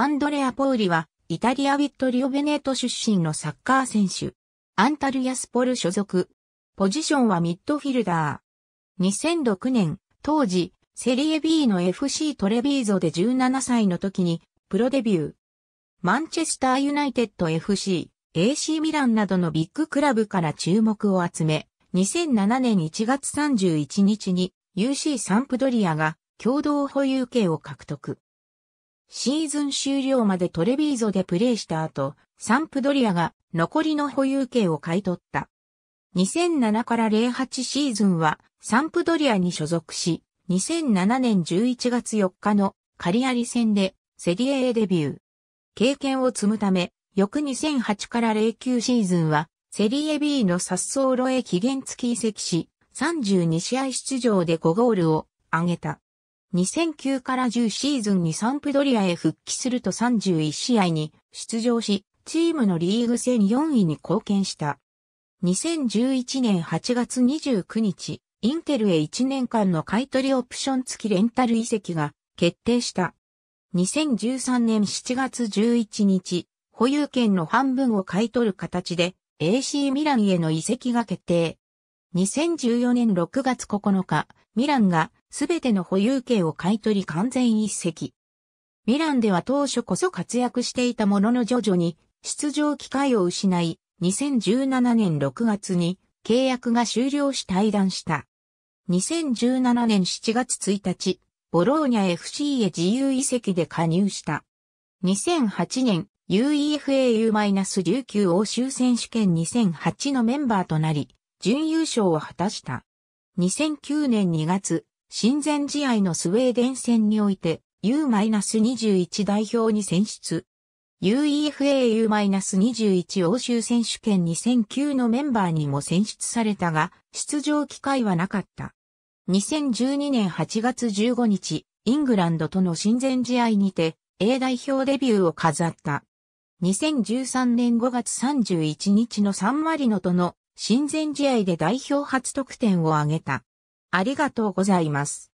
アンドレア・ポーリは、イタリア・ウィットリオ・ベネート出身のサッカー選手。アンタルヤスポル所属。ポジションはミッドフィルダー。2006年、当時、セリエ B の FC トレビーゾで17歳の時に、プロデビュー。マンチェスター・ユナイテッド FC、AC ミランなどのビッグクラブから注目を集め、2007年1月31日に UC サンプドリアが共同保有権を獲得。シーズン終了までトレビーゾでプレーした後、サンプドリアが残りの保有権を買い取った。2007から08シーズンはサンプドリアに所属し、2007年11月4日のカリアリ戦でセリエ A デビュー。経験を積むため、翌2008から09シーズンはセリエ B のサッソーロへ期限付き移籍し、32試合出場で5ゴールを挙げた。2009から10シーズンにサンプドリアへ復帰すると31試合に出場し、チームのリーグ戦4位に貢献した。2011年8月29日、インテルへ1年間の買取オプション付きレンタル移籍が決定した。2013年7月11日、保有権の半分を買い取る形で AC ミランへの移籍が決定。2014年6月9日、ミランがすべての保有権を買い取り完全一席。ミランでは当初こそ活躍していたものの徐々に出場機会を失い、2017年6月に契約が終了し退団した。2017年7月1日、ボローニャ FC へ自由移籍で加入した。2008年、UEFAU- 琉球欧州選手権2008のメンバーとなり、準優勝を果たした。2009年2月、親善試合のスウェーデン戦において U-21 代表に選出。UEFA U-21 欧州選手権2009のメンバーにも選出されたが、出場機会はなかった。2012年8月15日、イングランドとの親善試合にて A 代表デビューを飾った。2013年5月31日のサンマリノとの親善試合で代表初得点を挙げた。ありがとうございます。